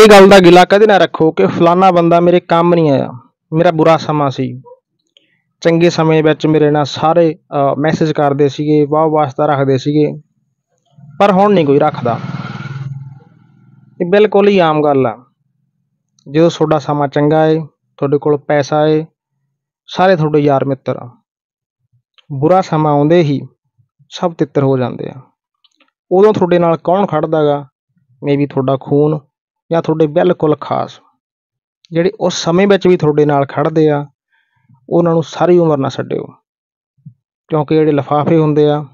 ਇਹ ਗੱਲ ਦਾ ਗਿਲਾ ਕਦੇ ਨਾ ਰੱਖੋ ਕਿ ਫਲਾਣਾ ਬੰਦਾ ਮੇਰੇ ਕੰਮ ਨਹੀਂ ਆਇਆ ਮੇਰਾ ਬੁਰਾ ਸਮਾਂ ਸੀ ਚੰਗੇ ਸਮੇਂ ਵਿੱਚ ਮੇਰੇ ਨਾਲ ਸਾਰੇ ਮੈਸੇਜ ਕਰਦੇ ਸੀਗੇ ਵਾਹ ਵਾਸਤਾ ਰੱਖਦੇ ਸੀਗੇ ਪਰ ਹੁਣ ਨਹੀਂ ਕੋਈ ਰੱਖਦਾ ਇਹ ਬਿਲਕੁਲ ਹੀ ਆਮ ਗੱਲ ਆ ਜਦੋਂ ਤੁਹਾਡਾ ਸਮਾਂ ਚੰਗਾ ਏ ਤੁਹਾਡੇ ਕੋਲ ਪੈਸਾ ਏ ਸਾਰੇ ਤੁਹਾਡੇ ਯਾਰ ਮਿੱਤਰ ਆ ਬੁਰਾ ਸਮਾਂ ਆਉਂਦੇ ਹੀ ਸਭ ਤਿੱਤਰ ਹੋ ਜਾਂਦੇ ਆ ਉਦੋਂ ਤੁਹਾਡੇ ਨਾਲ ਕੌਣ ਖੜਦਾਗਾ ਮੇਬੀ ਤੁਹਾਡਾ ਖੂਨ ਜਾਂ ਤੁਹਾਡੇ ਬਿਲਕੁਲ ਖਾਸ ਜਿਹੜੇ ਉਸ ਸਮੇਂ ਵਿੱਚ ਵੀ ਤੁਹਾਡੇ ਨਾਲ ਖੜਦੇ ਆ ਉਹਨਾਂ ਨੂੰ ਸਾਰੀ ਉਮਰ ਨਾ ਛੱਡਿਓ ਕਿਉਂਕਿ ਜਿਹੜੇ ਲਫਾਫੇ ਹੁੰਦੇ ਆ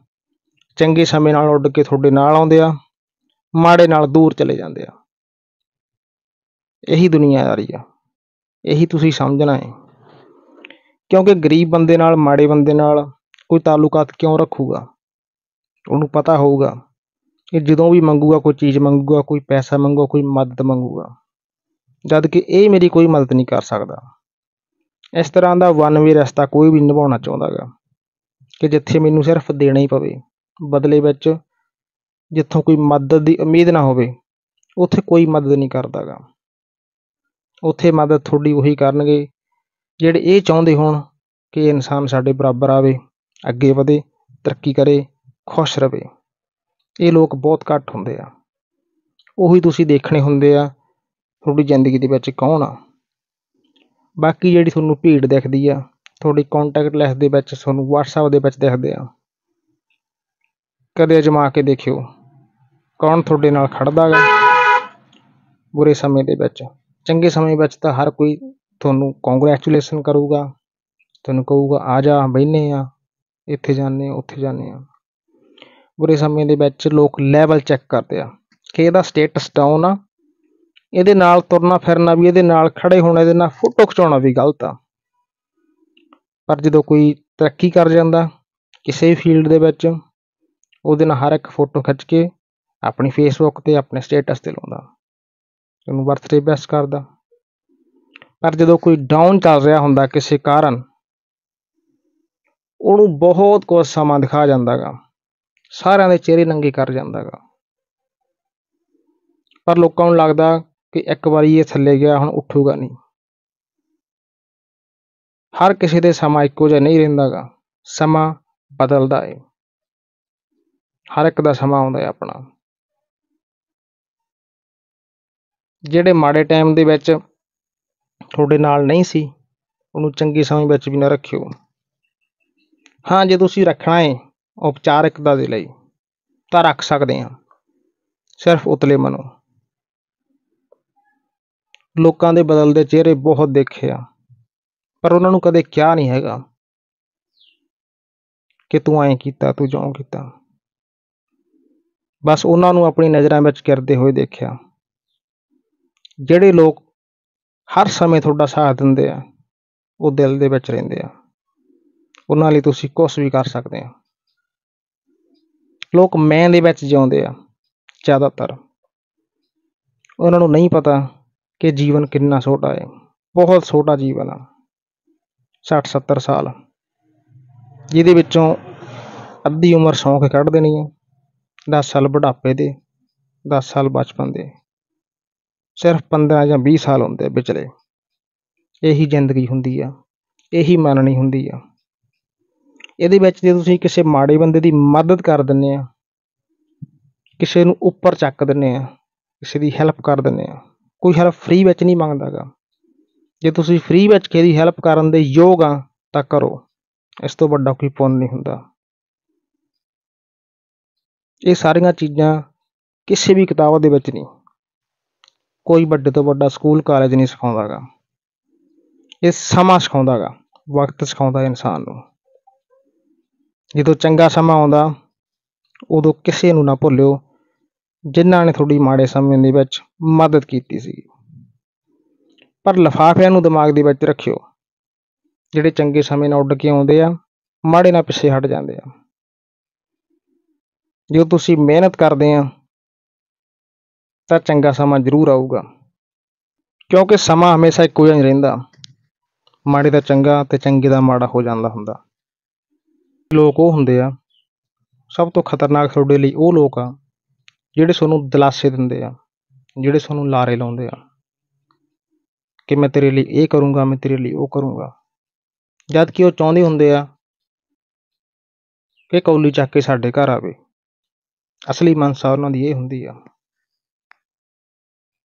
ਚੰਗੇ ਸਮੇਂ ਨਾਲ ਉੱਡ ਕੇ ਤੁਹਾਡੇ ਨਾਲ ਆਉਂਦੇ ਆ ਮਾੜੇ ਨਾਲ ਦੂਰ ਚਲੇ ਜਾਂਦੇ ਆ ਇਹੀ ਦੁਨੀਆਦਾਰੀ ਆ ਇਹੀ ਤੁਸੀਂ ਸਮਝਣਾ ਹੈ ਕਿਉਂਕਿ ਗਰੀਬ ਬੰਦੇ ਨਾਲ ਮਾੜੇ ਬੰਦੇ ਨਾਲ ਕੋਈ ਤਾਲੁਕਾਤ ਕਿਉਂ ਰੱਖੂਗਾ ਉਹਨੂੰ ਪਤਾ ਹੋਊਗਾ ਇਹ ਜਦੋਂ ਵੀ ਮੰਗੂਗਾ ਕੋਈ ਚੀਜ਼ ਮੰਗੂਗਾ ਕੋਈ ਪੈਸਾ ਮੰਗੂਗਾ ਕੋਈ ਮਦਦ ਮੰਗੂਗਾ ਜਦ ਕਿ ਇਹ ਮੇਰੀ ਕੋਈ ਮਦਦ ਨਹੀਂ ਕਰ ਸਕਦਾ ਇਸ ਤਰ੍ਹਾਂ ਦਾ ਵਨ ਵੇ ਰਸਤਾ ਕੋਈ ਵੀ ਨਿਭਾਉਣਾ ਚਾਹੁੰਦਾਗਾ ਕਿ ਜਿੱਥੇ ਮੈਨੂੰ ਸਿਰਫ ਦੇਣਾ ਹੀ ਪਵੇ ਬਦਲੇ ਵਿੱਚ ਜਿੱਥੋਂ ਕੋਈ ਮਦਦ ਦੀ ਉਮੀਦ ਨਾ ਹੋਵੇ ਉੱਥੇ ਕੋਈ ਮਦਦ ਨਹੀਂ ਕਰਦਾਗਾ ਉੱਥੇ ਮਦਦ ਥੋੜੀ ਉਹੀ ਕਰਨਗੇ ਜਿਹੜੇ ਇਹ ਚਾਹੁੰਦੇ ਹੋਣ ਕਿ ਇਨਸਾਨ ਸਾਡੇ ਬਰਾਬਰ ਆਵੇ ਅੱਗੇ ਵਧੇ ਤਰੱਕੀ ਕਰੇ ਖੁਸ਼ ਰਹੇ ਇਹ ਲੋਕ ਬਹੁਤ ਘੱਟ ਹੁੰਦੇ ਆ ਉਹੀ ਤੁਸੀਂ ਦੇਖਣੇ ਹੁੰਦੇ ਆ ਤੁਹਾਡੀ ਜ਼ਿੰਦਗੀ ਦੇ ਵਿੱਚ ਕੌਣ ਆ ਬਾਕੀ ਜਿਹੜੀ ਤੁਹਾਨੂੰ ਭੀੜ ਦਿਖਦੀ ਆ ਤੁਹਾਡੀ ਕੰਟੈਕਟ ਲਿਸਟ ਦੇ ਵਿੱਚ ਤੁਹਾਨੂੰ WhatsApp ਦੇ ਵਿੱਚ ਦਿਖਦੇ ਆ ਕਦੇ ਅਜਮਾ ਕੇ ਦੇਖਿਓ ਕੌਣ ਤੁਹਾਡੇ ਨਾਲ ਖੜਦਾ ਹੈ ਬੁਰੇ ਸਮੇਂ ਦੇ ਵਿੱਚ ਚੰਗੇ ਸਮੇਂ ਵਿੱਚ ਤਾਂ ਹਰ ਕੋਈ ਤੁਹਾਨੂੰ ਕੰਗ੍ਰੈਚੁਲੇਸ਼ਨ ਕਰੂਗਾ ਤੁਹਾਨੂੰ ਕਹੂਗਾ ਆ ਜਾ ਬੈਨੇ ਆ ਇੱਥੇ ਜਾਣੇ ਉੱਥੇ ਜਾਣੇ ਆ ਬੁਰੇ ਸਮੇਂ ਦੇ ਵਿੱਚ ਲੋਕ ਲੈਵਲ ਚੈੱਕ ਕਰਦੇ ਆ ਕਿ ਇਹਦਾ ਸਟੇਟਸ ਡਾਊਨ ਆ ਇਹਦੇ ਨਾਲ ਤੁਰਨਾ ਫਿਰਨਾ ਵੀ ਇਹਦੇ ਨਾਲ ਖੜੇ ਹੋਣਾ ਇਹਦੇ ਨਾਲ ਫੋਟੋ ਖਿਚਾਉਣਾ ਵੀ ਗਲਤ ਆ ਪਰ ਜਦੋਂ ਕੋਈ ਤਰੱਕੀ ਕਰ ਜਾਂਦਾ ਕਿਸੇ ਫੀਲਡ ਦੇ ਵਿੱਚ ਉਹਦੇ ਨਾਲ ਹਰ ਇੱਕ ਫੋਟੋ ਖਿੱਚ ਕੇ ਆਪਣੀ ਫੇਸਬੁੱਕ ਤੇ ਆਪਣੇ ਸਟੇਟਸ ਤੇ ਲਾਉਂਦਾ ਉਹਨੂੰ ਬਰਥਡੇ ਬੈਸ ਕਰਦਾ ਪਰ ਜਦੋਂ ਕੋਈ ਡਾਊਨ ਚੱਲ ਰਿਹਾ ਹੁੰਦਾ ਕਿਸੇ ਕਾਰਨ ਉਹਨੂੰ ਬਹੁਤ ਕੁਝ ਸਮਾਂ ਦਿਖਾ ਜਾਂਦਾਗਾ ਸਾਰਿਆਂ ਦੇ ਚਿਹਰੇ ਨੰਗੇ ਕਰ ਜਾਂਦਾਗਾ ਪਰ ਲੋਕਾਂ ਨੂੰ ਲੱਗਦਾ ਕਿ ਇੱਕ ਵਾਰੀ ਇਹ ਥੱਲੇ ਗਿਆ ਹੁਣ ਉੱਠੂਗਾ ਨਹੀਂ ਹਰ ਕਿਸੇ ਦੇ ਸਮਾਂ ਇੱਕੋ ਜਿਹਾ ਨਹੀਂ ਰਹਿੰਦਾਗਾ ਸਮਾਂ ਬਦਲਦਾ ਹੈ ਹਰ ਇੱਕ ਦਾ ਸਮਾਂ ਆਉਂਦਾ ਹੈ ਆਪਣਾ ਜਿਹੜੇ ਮਾੜੇ ਟਾਈਮ ਦੇ ਵਿੱਚ ਤੁਹਾਡੇ ਨਾਲ ਨਹੀਂ ਸੀ ਉਹਨੂੰ ਚੰਗੀ ਸਮੇਂ ਵਿੱਚ ਵੀ ਨਾ ਰੱਖਿਓ ਹਾਂ ਜੇ ਤੁਸੀਂ ਰੱਖਣਾ ਹੈ ਉਪਚਾਰਕਤਾ ਦੇ ਲਈ ਤਾਂ ਰੱਖ ਸਕਦੇ ਹਾਂ ਸਿਰਫ ਉਤਲੇ ਮਨੋਂ ਲੋਕਾਂ ਦੇ ਬਦਲਦੇ ਚਿਹਰੇ ਬਹੁਤ ਦੇਖੇ ਆ ਪਰ ਉਹਨਾਂ ਨੂੰ ਕਦੇ ਕਿਹਾ ਨਹੀਂ ਹੈਗਾ ਕਿ ਤੂੰ ਐਂ ਕੀਤਾ ਤੂੰ ਜੋਂ ਕੀਤਾ ਬਸ ਉਹਨਾਂ ਨੂੰ ਆਪਣੀ ਨਜ਼ਰਾਂ ਵਿੱਚ ਕਰਦੇ ਹੋਏ ਦੇਖਿਆ ਜਿਹੜੇ ਲੋਕ ਹਰ ਸਮੇਂ ਤੁਹਾਡਾ ਸਾਥ ਦਿੰਦੇ ਆ ਉਹ ਦਿਲ ਦੇ ਵਿੱਚ ਰਹਿੰਦੇ ਆ ਉਹਨਾਂ ਲਈ ਤੁਸੀਂ ਕੁਝ ਵੀ ਕਰ ਸਕਦੇ ਆ ਲੋਕ ਮੈਂ ਦੇ ਵਿੱਚ ਜਿਉਂਦੇ ਆ ਜ਼ਿਆਦਾਤਰ ਉਹਨਾਂ ਨੂੰ ਨਹੀਂ ਪਤਾ ਕਿ ਜੀਵਨ ਕਿੰਨਾ ਛੋਟਾ ਹੈ ਬਹੁਤ ਛੋਟਾ ਜੀਵਨ ਆ 60 70 ਸਾਲ ਜਿਹਦੇ ਵਿੱਚੋਂ ਅੱਧੀ ਉਮਰ ਕੇ ਕੱਢ ਦੇਣੀ ਹੈ 10 ਸਾਲ ਬੁਢਾਪੇ ਦੇ 10 ਸਾਲ ਬਚਪਨ ਦੇ ਸਿਰਫ 15 ਜਾਂ 20 ਸਾਲ ਹੁੰਦੇ ਵਿਚਲੇ ਇਹੀ ਜ਼ਿੰਦਗੀ ਹੁੰਦੀ ਆ ਇਹੀ ਨਹੀਂ ਹੁੰਦੀ ਆ ਇਹਦੇ ਵਿੱਚ ਜੇ ਤੁਸੀਂ ਕਿਸੇ ਮਾੜੇ ਬੰਦੇ ਦੀ ਮਦਦ ਕਰ ਦਿੰਦੇ ਆ ਕਿਸੇ ਨੂੰ ਉੱਪਰ ਚੱਕ ਦਿੰਦੇ ਆ ਕਿਸੇ ਦੀ ਹੈਲਪ ਕਰ ਦਿੰਦੇ ਆ ਕੋਈ ਹੈਲਪ ਫ੍ਰੀ ਵਿੱਚ ਨਹੀਂ ਮੰਗਦਾਗਾ ਜੇ ਤੁਸੀਂ ਫ੍ਰੀ ਵਿੱਚ ਕਿਸੇ ਦੀ ਹੈਲਪ ਕਰਨ ਦੇ ਯੋਗ ਆ ਤਾਂ ਕਰੋ ਇਸ ਤੋਂ ਵੱਡਾ ਕੋਈ ਪੁੰਨ ਨਹੀਂ ਹੁੰਦਾ ਇਹ ਸਾਰੀਆਂ ਚੀਜ਼ਾਂ ਕਿਸੇ ਵੀ ਕਿਤਾਬ ਦੇ ਵਿੱਚ ਨਹੀਂ ਕੋਈ ਵੱਡੇ ਤੋਂ ਵੱਡਾ ਸਕੂਲ ਕਾਲਜ ਨਹੀਂ ਸਿਖਾਉਂਦਾਗਾ ਇਹ ਸਮਾਂ ਸਿਖਾਉਂਦਾਗਾ ਵਕਤ ਸਿਖਾਉਂਦਾ ਇਨਸਾਨ ਨੂੰ ਜਦੋਂ ਚੰਗਾ ਸਮਾਂ ਆਉਂਦਾ ਉਦੋਂ ਕਿਸੇ ਨੂੰ ਨਾ ਭੁੱਲਿਓ ਜਿਨ੍ਹਾਂ ਨੇ ਤੁਹਾਡੀ ਮਾੜੇ ਸਮੇਂ ਦੇ ਵਿੱਚ ਮਦਦ ਕੀਤੀ ਸੀ ਪਰ ਲਫਾਫਿਆਂ ਨੂੰ ਦਿਮਾਗ ਦੇ ਵਿੱਚ ਰੱਖਿਓ ਜਿਹੜੇ ਚੰਗੇ ਸਮੇਂ ਨਾਲ ਉੱਡ ਕੇ ਆਉਂਦੇ ਆ ਮਾੜੇ ਨਾਲ ਪਿੱਛੇ ਹਟ ਜਾਂਦੇ ਆ ਜੇ ਤੁਸੀਂ ਮਿਹਨਤ ਕਰਦੇ ਆ ਤਾਂ ਚੰਗਾ ਸਮਾਂ ਜ਼ਰੂਰ ਆਊਗਾ ਕਿਉਂਕਿ ਸਮਾਂ ਹਮੇਸ਼ਾ ਇੱਕੋ ਜਿਹਾ ਨਹੀਂ ਰਹਿੰਦਾ ਮਾੜੇ ਦਾ ਚੰਗਾ ਤੇ ਚੰਗੇ ਦਾ ਮਾੜਾ ਹੋ ਜਾਂਦਾ ਹੁੰਦਾ ਲੋਕ ਉਹ ਹੁੰਦੇ ਆ ਸਭ ਤੋਂ ਖਤਰਨਾਕ ਤੁਹਾਡੇ ਲਈ ਉਹ ਲੋਕ ਆ ਜਿਹੜੇ ਤੁਹਾਨੂੰ ਦਿਲਾਸੇ ਦਿੰਦੇ ਆ ਜਿਹੜੇ ਤੁਹਾਨੂੰ ਲਾਰੇ ਲਾਉਂਦੇ ਆ ਕਿ ਮੈਂ ਤੇਰੇ ਲਈ ਇਹ ਕਰੂੰਗਾ ਮੈਂ ਤੇਰੇ ਲਈ ਉਹ ਕਰੂੰਗਾ ਜਦ ਕਿ ਉਹ ਚਾਹੁੰਦੇ ਹੁੰਦੇ ਆ ਕਿ ਕੌਲੀ ਚੱਕ ਕੇ ਸਾਡੇ ਘਰ ਆਵੇ ਅਸਲੀ ਮਨਸਾ ਉਹਨਾਂ ਦੀ ਇਹ ਹੁੰਦੀ ਆ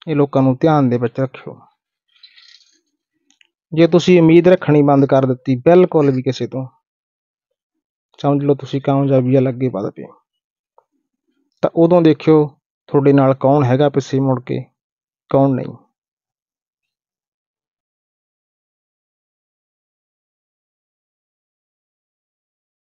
ਇਹ ਲੋਕਾਂ ਨੂੰ ਧਿਆਨ ਦੇ ਵਿੱਚ ਰੱਖਿਓ ਜੇ ਤੁਸੀਂ ਉਮੀਦ ਰੱਖਣੀ ਬੰਦ ਕਰ ਦਿੱਤੀ ਬਿਲਕੁਲ ਵੀ ਕਿਸੇ ਤੋਂ ਸਮਝ ਲਓ ਤੁਸੀਂ ਕਾਮਯਾਬੀ ਆ ਲੱਗੇ ਪਾ ਦੇ ਤਾਂ ਉਦੋਂ ਦੇਖਿਓ ਤੁਹਾਡੇ ਨਾਲ ਕੌਣ ਹੈਗਾ ਪਿੱਛੇ ਮੁੜ ਕੇ ਕੌਣ ਨਹੀਂ